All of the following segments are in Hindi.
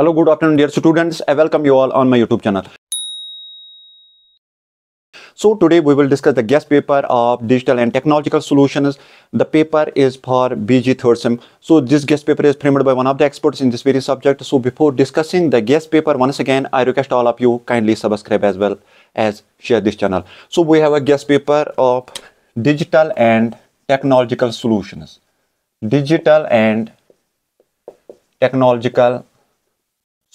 Hello, good afternoon dear students. I welcome you all on my YouTube channel. So today we will discuss the guest paper of digital and technological solutions. The paper is for BG third sem. So this guest paper is framed by one of the experts in this very subject. So before discussing the guest paper, once again, I request all of you kindly subscribe as well as share this channel. So we have a guest paper of digital and technological solutions. Digital and technological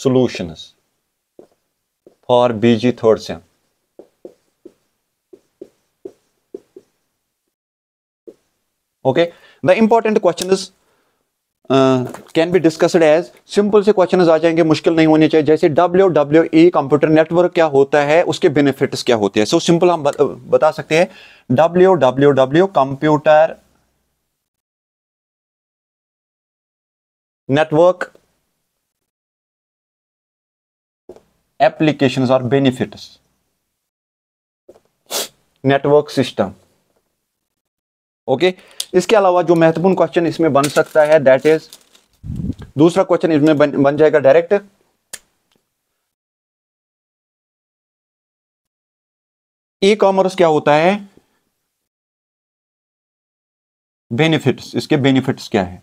solutions for BG third sem. Okay, the important question is can be discussed as simple से क्वेश्चन आ जाएंगे मुश्किल नहीं होने चाहिए जैसे W W E computer network क्या होता है उसके बेनिफिट्स क्या होते हैं सो सिंपल हम बता सकते हैं W W W computer network applications or benefits network system okay इसके अलावा जो महत्वपूर्ण क्वेश्चन इसमें बन सकता है दैट इज दूसरा क्वेश्चन इसमें बन, बन जाएगा डायरेक्ट ई कॉमर्स क्या होता है बेनिफिट्स इसके बेनिफिट्स क्या है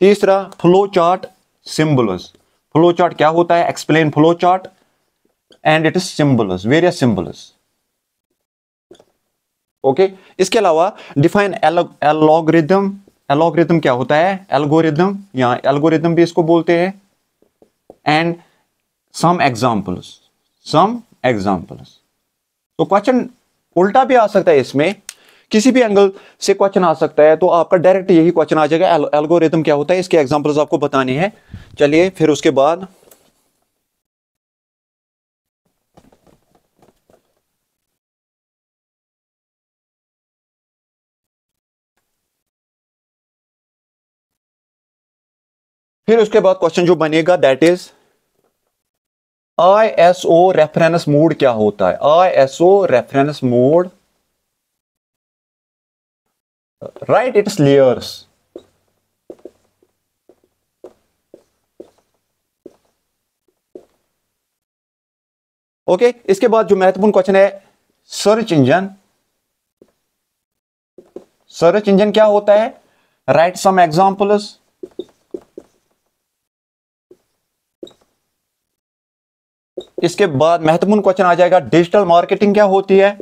तीसरा flow chart symbols flow chart क्या होता है? Explain flow chart and it is symbols, various symbols okay इसके अलावा डिफाइन एलोग्रिदम एलोग्रिदम क्या होता है एल्गोरिदम या एल्गोरिदम भी इसको बोलते हैं and some examples some examples तो क्वेश्चन उल्टा भी आ सकता है इसमें किसी भी एंगल से क्वेश्चन आ सकता है तो आपका डायरेक्ट यही क्वेश्चन आ जाएगा एल्गोरिथम क्या होता है इसके एग्जाम्पल्स आपको बताने हैं चलिए फिर उसके बाद फिर उसके बाद क्वेश्चन जो बनेगा that is I S O reference mode क्या होता है I S O reference mode write its layers okay okay, इसके बाद जो महत्वपूर्ण क्वेश्चन है सर्च इंजन सर्च इंजन क्या होता है राइट सम एग्जांपल्स इसके बाद महत्वपूर्ण क्वेश्चन आ जाएगा डिजिटल मार्केटिंग क्या होती है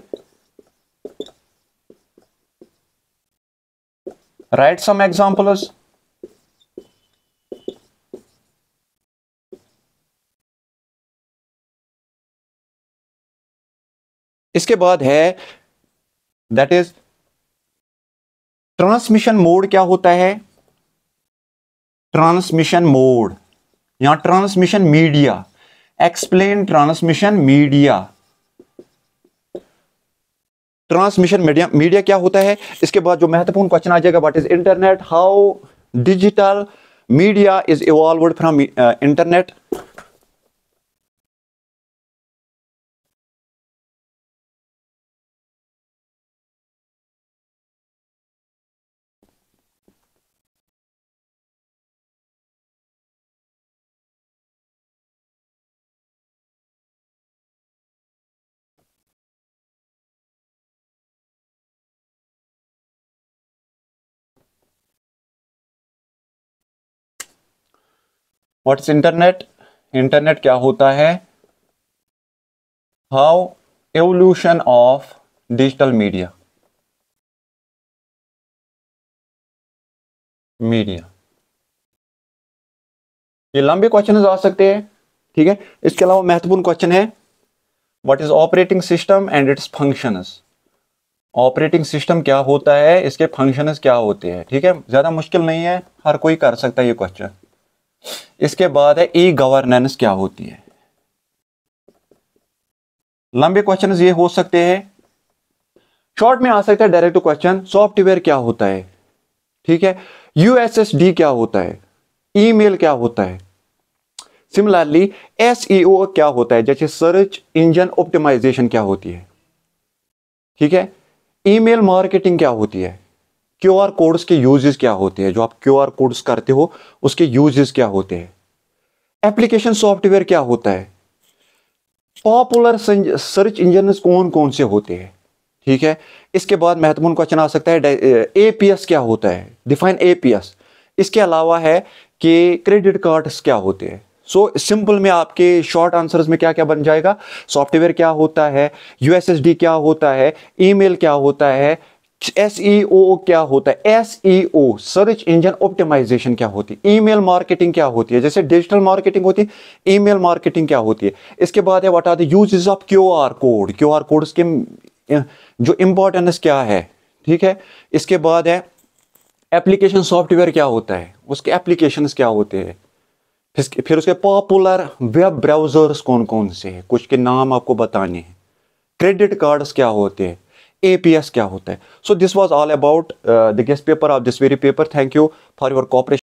Write some examples. इसके बाद है दैट इज ट्रांसमिशन मोड क्या होता है ट्रांसमिशन मोड या transmission media explain transmission media transmission media media क्या होता है इसके बाद जो महत्वपूर्ण क्वेश्चन आ जाएगा what is internet how digital media is evolve from internet what's internet internet क्या होता है how evolution of digital media media ये लंबे क्वेश्चन आ सकते हैं ठीक है इसके अलावा महत्वपूर्ण क्वेश्चन है what is operating system and its functions operating system क्या होता है इसके फंक्शंस क्या होते हैं ठीक है ज़्यादा मुश्किल नहीं है हर कोई कर सकता है ये क्वेश्चन इसके बाद है ई e गवर्नेंस क्या होती है लंबे क्वेश्चन ये हो सकते हैं शॉर्ट में आ सकता है डायरेक्ट क्वेश्चन सॉफ्टवेयर क्या होता है ठीक है यूएसएसडी क्या होता है ईमेल क्या होता है सिमिलरली एसईओ e क्या होता है जैसे सर्च इंजन ऑप्टिमाइजेशन क्या होती है ठीक है ईमेल मार्केटिंग क्या होती है क्यू आर कोड्स के यूजेस क्या होते हैं जो आप क्यू आर कोड्स करते हो उसके यूजेस क्या होते हैं एप्लीकेशन सॉफ्टवेयर क्या होता है पॉपुलर सर्च इंजन कौन कौन से होते हैं ठीक है इसके बाद महत्वपूर्ण क्वेश्चन आ सकता है ए पी एस क्या होता है डिफाइन ए पी एस इसके अलावा है कि क्रेडिट कार्ड्स क्या होते हैं सो so, सिंपल में आपके शॉर्ट आंसर्स में क्या क्या बन जाएगा सॉफ्टवेयर क्या होता है यूएसएसडी क्या होता है ईमेल क्या होता है एस ई ओ क्या होता है S E O search engine optimization क्या होती है ईमेल मार्केटिंग क्या होती है जैसे डिजिटल मार्केटिंग होती है ईमेल मार्केटिंग क्या होती है इसके बाद है what the use of Q R code Q R code के जो इंपॉर्टेंस क्या है ठीक है इसके बाद है एप्लीकेशन सॉफ्टवेयर क्या होता है उसके एप्लीकेशन क्या होते हैं फिर उसके पॉपुलर वेब ब्राउजर्स कौन कौन से हैं कुछ के नाम आपको बताने हैं क्रेडिट कार्ड्स क्या होते हैं APS क्या होता है so this was all about the guess paper of this very paper thank you for your corporation